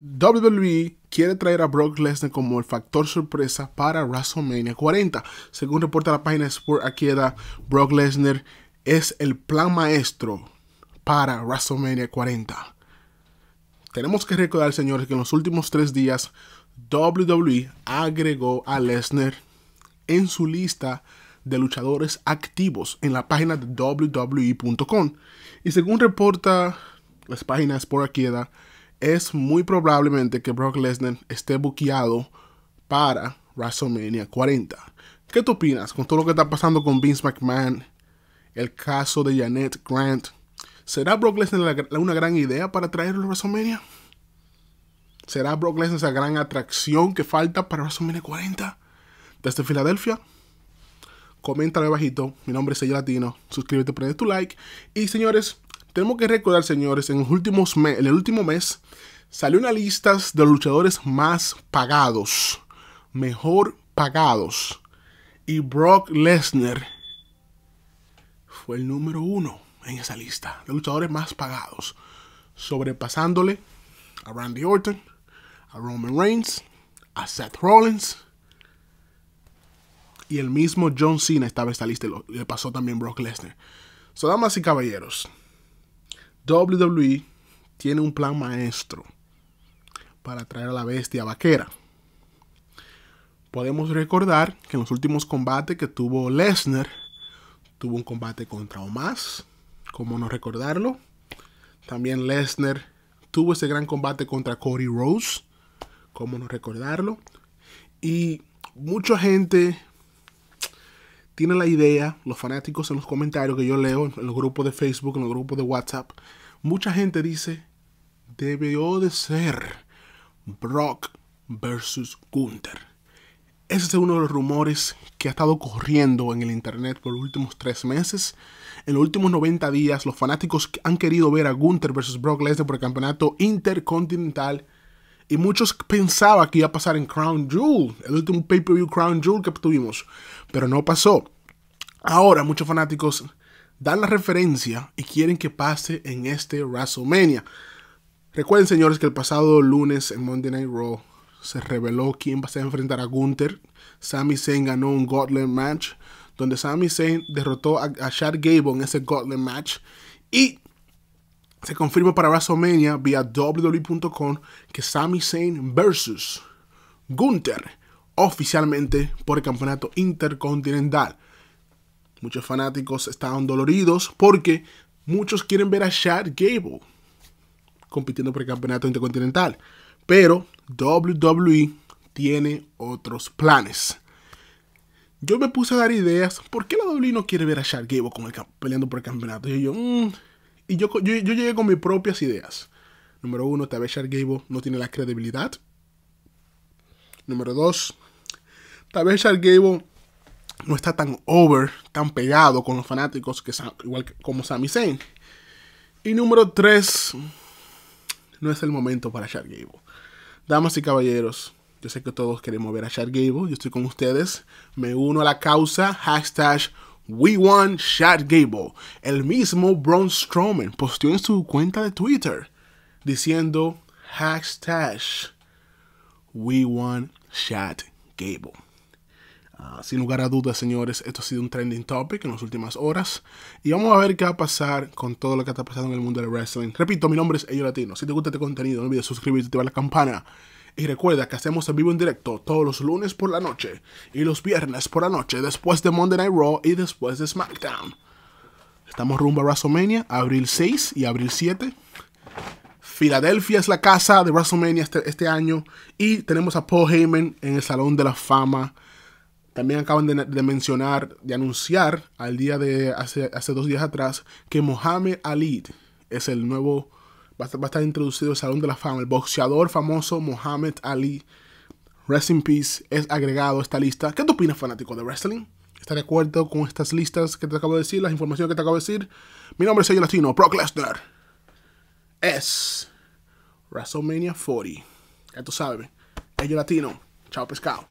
WWE quiere traer a Brock Lesnar como el factor sorpresa para WrestleMania 40. Según reporta la página Sport Aqueda, Brock Lesnar es el plan maestro para WrestleMania 40. Tenemos que recordar, señores, que en los últimos tres días WWE agregó a Lesnar en su lista de luchadores activos en la página de WWE.com. Y según reporta la página Sport Aqueda, es muy probablemente que Brock Lesnar esté buqueado para WrestleMania 40. ¿Qué tú opinas con todo lo que está pasando con Vince McMahon? El caso de Janet Grant. ¿Será Brock Lesnar una gran idea para traerlo a WrestleMania? ¿Será Brock Lesnar esa gran atracción que falta para WrestleMania 40? Desde Filadelfia, coméntame bajito. Mi nombre es Ella Latino. Suscríbete, prende tu like. Y señores, tenemos que recordar, señores, en, últimos en el último mes salió una lista de luchadores más pagados, mejor pagados. Y Brock Lesnar fue el número uno en esa lista de luchadores más pagados, sobrepasándole a Randy Orton, a Roman Reigns, a Seth Rollins. Y el mismo John Cena estaba en esta lista y le pasó también Brock Lesnar. So, damas y caballeros, WWE tiene un plan maestro para traer a la bestia vaquera. Podemos recordar que en los últimos combates que tuvo Lesnar, tuvo un combate contra Omas, como no recordarlo. También Lesnar tuvo ese gran combate contra Cody Rose, como no recordarlo. Y mucha gente tiene la idea, los fanáticos en los comentarios que yo leo, en los grupos de Facebook, en los grupos de WhatsApp, mucha gente dice, debió de ser Brock versus Gunther. Ese es uno de los rumores que ha estado corriendo en el internet por los últimos tres meses. En los últimos 90 días, los fanáticos han querido ver a Gunther versus Brock Lesnar por el campeonato intercontinental y muchos pensaban que iba a pasar en Crown Jewel, el último pay-per-view Crown Jewel que tuvimos, pero no pasó. Ahora muchos fanáticos dan la referencia y quieren que pase en este WrestleMania. Recuerden, señores, que el pasado lunes en Monday Night Raw se reveló quién va a enfrentar a Gunther. Sami Zayn ganó un Godland match, donde Sami Zayn derrotó a, Chad Gable en ese Godland match. Y se confirma para WrestleMania vía WWE.com que Sami Zayn versus Gunther oficialmente por el campeonato intercontinental. Muchos fanáticos estaban doloridos porque muchos quieren ver a Chad Gable compitiendo por el campeonato intercontinental. Pero WWE tiene otros planes. Yo me puse a dar ideas. ¿Por qué la WWE no quiere ver a Chad Gable peleando por el campeonato? Y yo, mm, y yo, yo, llegué con mis propias ideas. Número uno, Shark Gable no tiene la credibilidad. Número dos, Shark Gable no está tan over, tan pegado con los fanáticos, que igual como Sami Zayn. Y número tres, no es el momento para Shark Gable. Damas y caballeros, yo sé que todos queremos ver a Shark Gable, yo estoy con ustedes, me uno a la causa, hashtag We Won Shad Gable. El mismo Braun Strowman posteó en su cuenta de Twitter diciendo hashtag We Won Shad Gable. Ah, sin lugar a dudas, señores, esto ha sido un trending topic en las últimas horas. Y vamos a ver qué va a pasar con todo lo que está pasando en el mundo del wrestling. Repito, mi nombre es Ello Latino. Si te gusta este contenido, no olvides suscribirte y activar la campana. Y recuerda que hacemos en vivo en directo todos los lunes por la noche y los viernes por la noche después de Monday Night Raw y después de SmackDown. Estamos rumbo a WrestleMania, abril 6 y abril 7. Filadelfia es la casa de WrestleMania este, este, año. Y tenemos a Paul Heyman en el Salón de la Fama. También acaban de, mencionar, de anunciar al día de hace, dos días atrás, que Mohamed Ali es el nuevo va a, estar introducido el Salón de la Fama. El boxeador famoso Mohamed Ali, Rest in Peace, es agregado a esta lista. ¿Qué te opinas, fanático de wrestling? ¿Estás de acuerdo con estas listas que te acabo de decir, las informaciones que te acabo de decir? Mi nombre es Sergio Latino, Brock Lesnar. Es WrestleMania 40. Ya tú sabes, Sergio Latino. Chao, pescado.